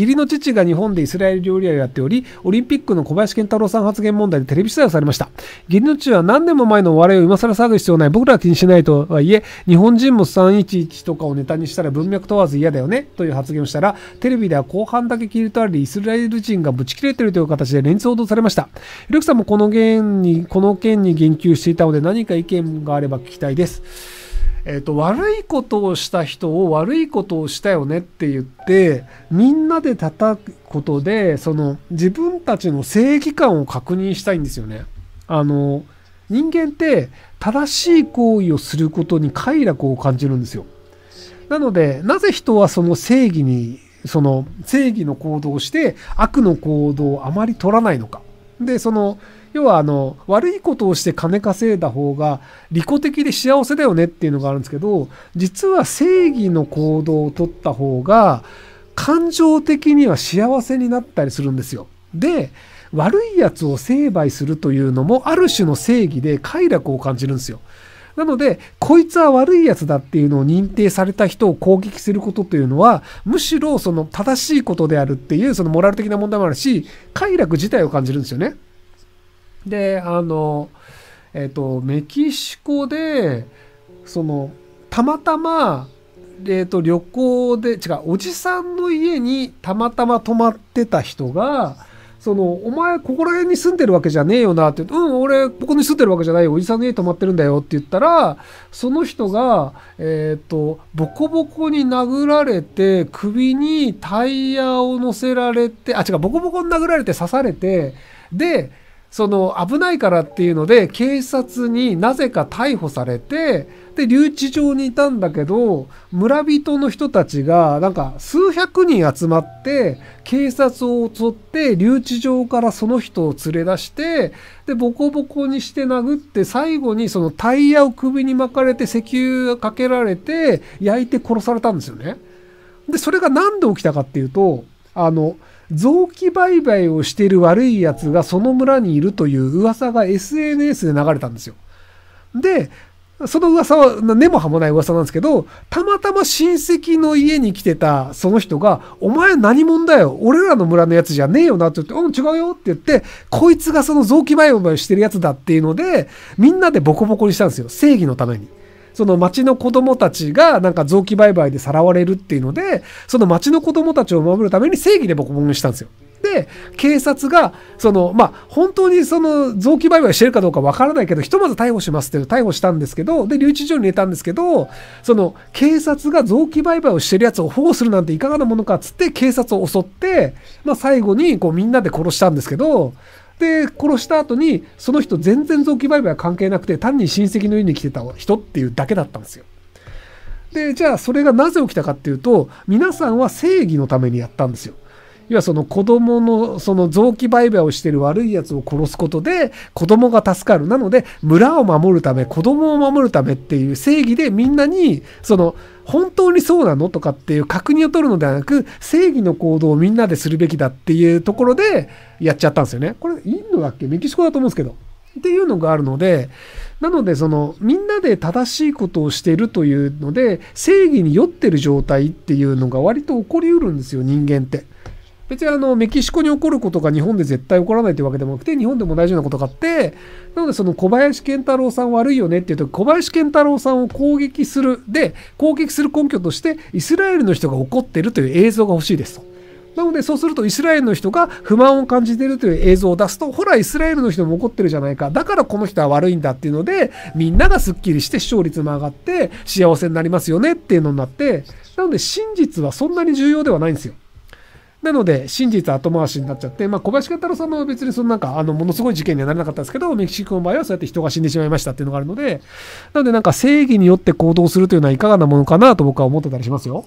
義理の父が日本でイスラエル料理屋をやっており、オリンピックの小林健太郎さん発言問題でテレビ取材をされました。義理の父は何年も前のお笑いを今更騒ぐ必要ない。僕らは気にしないとはいえ、日本人も311とかをネタにしたら文脈問わず嫌だよね、という発言をしたら、テレビでは後半だけ切り取られ、イスラエル人がぶち切れてるという形で連日報道されました。ひろきさんもこの件に、この件に言及していたので、何か意見があれば聞きたいです。えーと、と悪いことをした人を悪いことをしたよねって言ってみんなで叩くことでその自分たちの正義感を確認したいんですよね。あの人間って正しい行為をすることに快楽を感じるんですよ。なのでなぜ人はその正義にその正義の行動をして悪の行動をあまり取らないのか。でその要はあの悪いことをして金稼いだ方が利己的で幸せだよねっていうのがあるんですけど実は正義の行動をとった方が感情的には幸せになったりするんですよ。で悪いやつを成敗するというのもある種の正義で快楽を感じるんですよ。なので、こいつは悪いやつだっていうのを認定された人を攻撃することというのは、むしろその正しいことであるっていう、そのモラル的な問題もあるし、快楽自体を感じるんですよね。であのえっ、ー、とメキシコでそのたまたまえーと、旅行で違うおじさんの家にたまたま泊まってた人がその「お前ここら辺に住んでるわけじゃねえよな」って「うん俺ここに住んでるわけじゃないおじさんの家泊まってるんだよ」って言ったらその人がえっ、ー、とボコボコに殴られて首にタイヤを乗せられてあ違うボコボコに殴られて刺されてでその危ないからっていうので警察になぜか逮捕されてで留置場にいたんだけど村人の人たちがなんか数百人集まって警察を襲って留置場からその人を連れ出してでボコボコにして殴って最後にそのタイヤを首に巻かれて石油かけられて焼いて殺されたんですよね。でそれが何で起きたかっていうとあの臓器売買をしている悪い奴がその村にいるという噂が SNS で流れたんですよ。で、その噂は根も葉もない噂なんですけど、たまたま親戚の家に来てたその人が、お前何者だよ俺らの村のやつじゃねえよなって言って、うん違うよって言って、こいつがその臓器売買をしてるやつだっていうので、みんなでボコボコにしたんですよ。正義のために。その町の子供たちがなんか臓器売買でさらわれるっていうので、その町の子供たちを守るために正義で僕もしたんですよ。で、警察が、その、まあ、本当にその臓器売買してるかどうかわからないけど、ひとまず逮捕しますって逮捕したんですけど、で、留置所に入れたんですけど、その、警察が臓器売買をしてるやつを保護するなんていかがなものかっつって、警察を襲って、まあ、最後にこうみんなで殺したんですけど、って殺した後に、その人全然臓器売買は関係なくて、単に親戚の家に来てた人っていうだけだったんですよ。で、じゃあそれがなぜ起きたかっていうと、皆さんは正義のためにやったんですよ。要はその子供のその臓器売買をしてる悪いやつを殺すことで子供が助かるなので村を守るため子供を守るためっていう正義でみんなにその本当にそうなのとかっていう確認を取るのではなく正義の行動をみんなでするべきだっていうところでやっちゃったんですよね。これインドだっけメキシコだと思うんですけど。っていうのがあるので、なので、その、みんなで正しいことをしているというので、正義に酔ってる状態っていうのが割と起こりうるんですよ、人間って。別にあのメキシコに起こることが日本で絶対起こらないというわけでもなくて日本でも大事なことがあってなのでその小林健太郎さん悪いよねっていうと小林健太郎さんを攻撃するで攻撃する根拠としてイスラエルの人が怒ってるという映像が欲しいですと。なのでそうするとイスラエルの人が不満を感じているという映像を出すとほらイスラエルの人も怒ってるじゃないかだからこの人は悪いんだっていうのでみんながすっきりして視聴率も上がって幸せになりますよねっていうのになってなので真実はそんなに重要ではないんですよ。なので、真実後回しになっちゃって、まあ、小林健太郎さんも別にそのなんか、あの、ものすごい事件にはならなかったですけど、メキシコの場合はそうやって人が死んでしまいましたっていうのがあるので、なのでなんか正義によって行動するというのはいかがなものかなと僕は思ってたりしますよ。